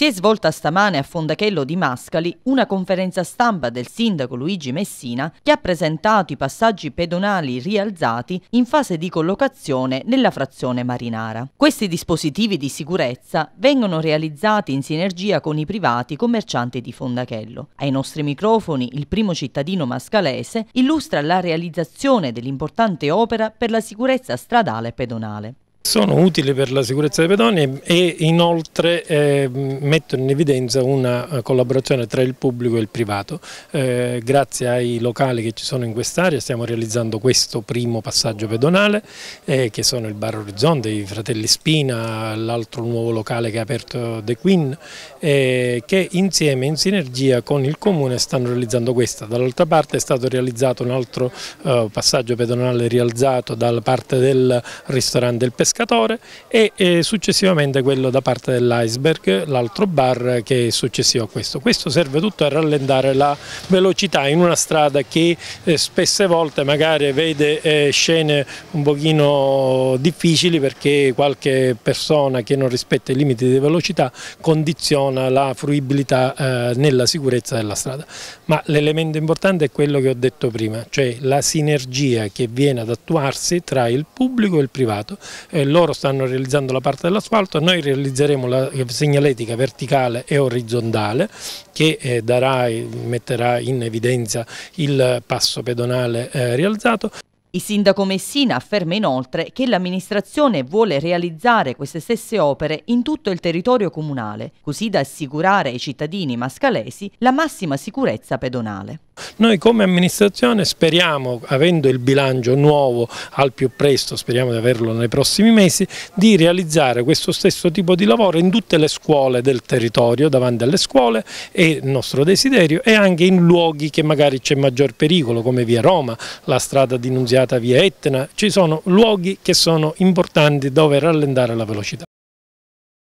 Si è svolta stamane a Fondachello di Mascali una conferenza stampa del sindaco Luigi Messina che ha presentato i passaggi pedonali rialzati in fase di collocazione nella frazione marinara. Questi dispositivi di sicurezza vengono realizzati in sinergia con i privati commercianti di Fondachello. Ai nostri microfoni il primo cittadino mascalese illustra la realizzazione dell'importante opera per la sicurezza stradale e pedonale sono utili per la sicurezza dei pedoni e inoltre eh, mettono in evidenza una eh, collaborazione tra il pubblico e il privato. Eh, grazie ai locali che ci sono in quest'area stiamo realizzando questo primo passaggio pedonale eh, che sono il Bar Orizzonte, i Fratelli Spina, l'altro nuovo locale che ha aperto The Queen eh, che insieme in sinergia con il comune stanno realizzando questa. Dall'altra parte è stato realizzato un altro eh, passaggio pedonale rialzato dalla parte del ristorante del Pescato pescatore e eh, successivamente quello da parte dell'iceberg, l'altro bar che è successivo a questo. Questo serve tutto a rallentare la velocità in una strada che eh, spesse volte magari vede eh, scene un pochino difficili perché qualche persona che non rispetta i limiti di velocità condiziona la fruibilità eh, nella sicurezza della strada. Ma l'elemento importante è quello che ho detto prima, cioè la sinergia che viene ad attuarsi tra il pubblico e il privato eh, loro stanno realizzando la parte dell'asfalto, noi realizzeremo la segnaletica verticale e orizzontale che eh, darà, metterà in evidenza il passo pedonale eh, rialzato. Il sindaco Messina afferma inoltre che l'amministrazione vuole realizzare queste stesse opere in tutto il territorio comunale, così da assicurare ai cittadini mascalesi la massima sicurezza pedonale. Noi come amministrazione speriamo, avendo il bilancio nuovo al più presto, speriamo di averlo nei prossimi mesi, di realizzare questo stesso tipo di lavoro in tutte le scuole del territorio, davanti alle scuole, è il nostro desiderio, e anche in luoghi che magari c'è maggior pericolo, come via Roma, la strada di Nunziata via Etna, ci sono luoghi che sono importanti dove rallentare la velocità.